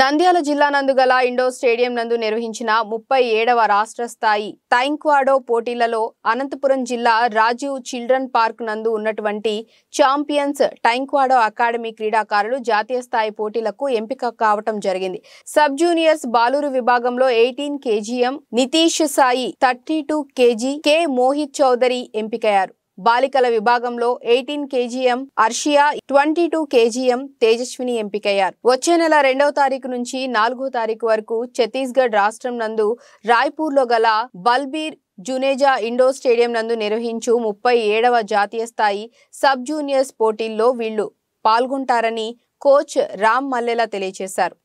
నంద్యాల జిల్లా నందుగల indoor stadium నందు నిర్వహించిన ముప్పై ఏడవ రాష్ట్ర స్థాయి తైంక్వాడో పోటీలలో అనంతపురం జిల్లా రాజీవ్ చిల్డ్రన్ పార్క్ నందు ఉన్నటువంటి ఛాంపియన్స్ టైంక్వాడో అకాడమీ క్రీడాకారులు జాతీయ స్థాయి పోటీలకు ఎంపిక కావటం జరిగింది సబ్ జూనియర్స్ బాలూరు విభాగంలో eighteen KG Nitish Sai thirty two KG K Mohit Chaudhary ఎంపికయ్యారు బాలికల విభాగంలో eighteen KG Arshiya twenty two KG Tejaswini ఎంపికయ్యారు వచ్చే నెల రెండవ తారీఖు నుంచి నాలుగో తారీఖు వరకు ఛత్తీస్గఢ్ రాష్ట్రం నందు రాయ్పూర్లో గల బల్బీర్ జునేజా ఇండోర్ స్టేడియం నందు నిర్వహించు ముప్పై ఏడవ జాతీయ స్థాయి సబ్ జూనియర్స్ పోటీల్లో వీళ్లు పాల్గొంటారని కోచ్ రామ్ మల్లెల తెలియజేశారు